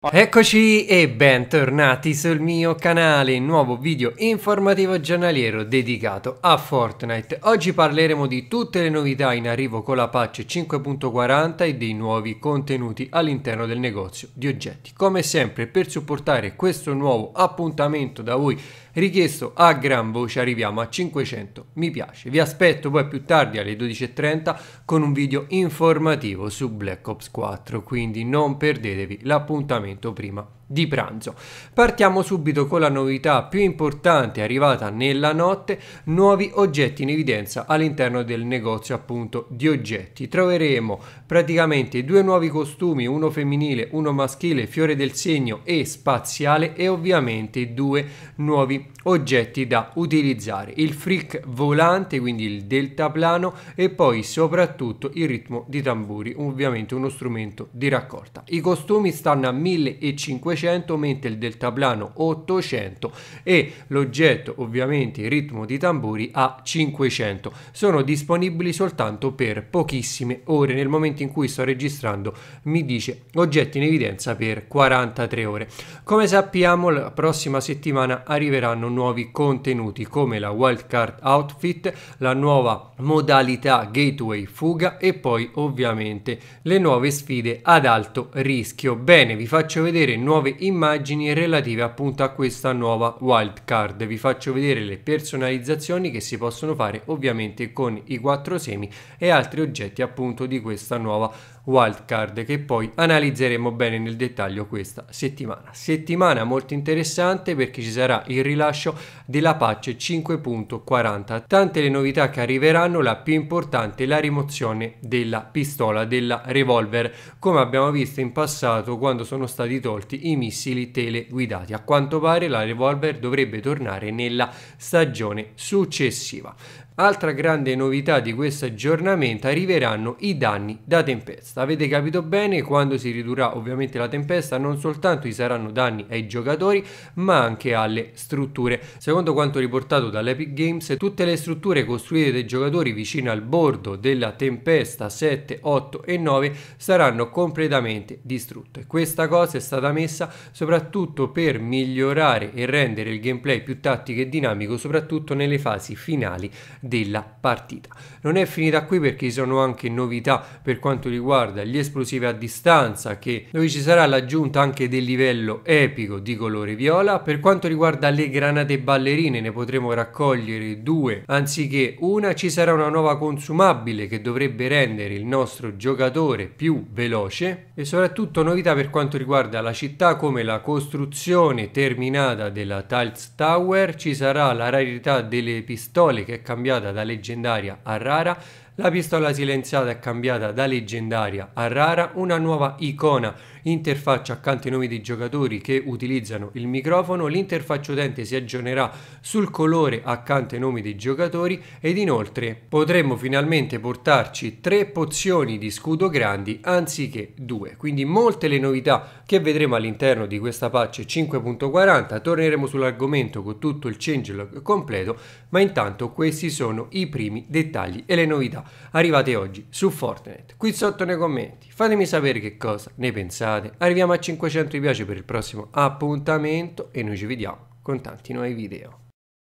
Eccoci e bentornati sul mio canale, nuovo video informativo giornaliero dedicato a Fortnite. Oggi parleremo di tutte le novità in arrivo con la patch 5.40 e dei nuovi contenuti all'interno del negozio di oggetti. Come sempre per supportare questo nuovo appuntamento da voi richiesto a gran voce arriviamo a 500 mi piace. Vi aspetto poi più tardi alle 12.30 con un video informativo su Black Ops 4, quindi non perdetevi l'appuntamento appuntamento prima di pranzo. Partiamo subito con la novità più importante arrivata nella notte, nuovi oggetti in evidenza all'interno del negozio appunto di oggetti. Troveremo praticamente due nuovi costumi, uno femminile, uno maschile, fiore del segno e spaziale e ovviamente due nuovi oggetti da utilizzare. Il freak volante, quindi il deltaplano e poi soprattutto il ritmo di tamburi, ovviamente uno strumento di raccolta. I costumi stanno a 1000 1500 mentre il del tablano 800 e l'oggetto ovviamente il ritmo di tamburi a 500 sono disponibili soltanto per pochissime ore nel momento in cui sto registrando mi dice oggetti in evidenza per 43 ore come sappiamo la prossima settimana arriveranno nuovi contenuti come la wildcard outfit la nuova modalità gateway fuga e poi ovviamente le nuove sfide ad alto rischio bene vi faccio faccio vedere nuove immagini relative appunto a questa nuova wildcard. Vi faccio vedere le personalizzazioni che si possono fare ovviamente con i quattro semi e altri oggetti appunto di questa nuova wildcard che poi analizzeremo bene nel dettaglio questa settimana. Settimana molto interessante perché ci sarà il rilascio della patch 5.40. Tante le novità che arriveranno, la più importante è la rimozione della pistola, della revolver, come abbiamo visto in passato quando sono stati stati tolti i missili teleguidati. A quanto pare la revolver dovrebbe tornare nella stagione successiva. Altra grande novità di questo aggiornamento arriveranno i danni da tempesta. Avete capito bene, quando si ridurrà ovviamente la tempesta non soltanto ci saranno danni ai giocatori ma anche alle strutture. Secondo quanto riportato dall'Epic Games tutte le strutture costruite dai giocatori vicino al bordo della tempesta 7, 8 e 9 saranno completamente distrutte. Questa cosa è stata messa soprattutto per migliorare e rendere il gameplay più tattico e dinamico soprattutto nelle fasi finali della partita. Non è finita qui perché ci sono anche novità per quanto riguarda gli esplosivi a distanza che dove ci sarà l'aggiunta anche del livello epico di colore viola. Per quanto riguarda le granate ballerine ne potremo raccogliere due anziché una. Ci sarà una nuova consumabile che dovrebbe rendere il nostro giocatore più veloce e soprattutto novità per quanto riguarda la città come la costruzione terminata della Tiles Tower. Ci sarà la rarità delle pistole che è cambiata migliorata da leggendaria a rara la pistola silenziata è cambiata da leggendaria a rara, una nuova icona, interfaccia accanto ai nomi dei giocatori che utilizzano il microfono, l'interfaccia utente si aggiornerà sul colore accanto ai nomi dei giocatori ed inoltre potremo finalmente portarci tre pozioni di scudo grandi anziché due, quindi molte le novità che vedremo all'interno di questa patch 5.40, torneremo sull'argomento con tutto il changelog completo, ma intanto questi sono i primi dettagli e le novità arrivate oggi su Fortnite. Qui sotto nei commenti fatemi sapere che cosa ne pensate. Arriviamo a 500 mi piace per il prossimo appuntamento e noi ci vediamo con tanti nuovi video.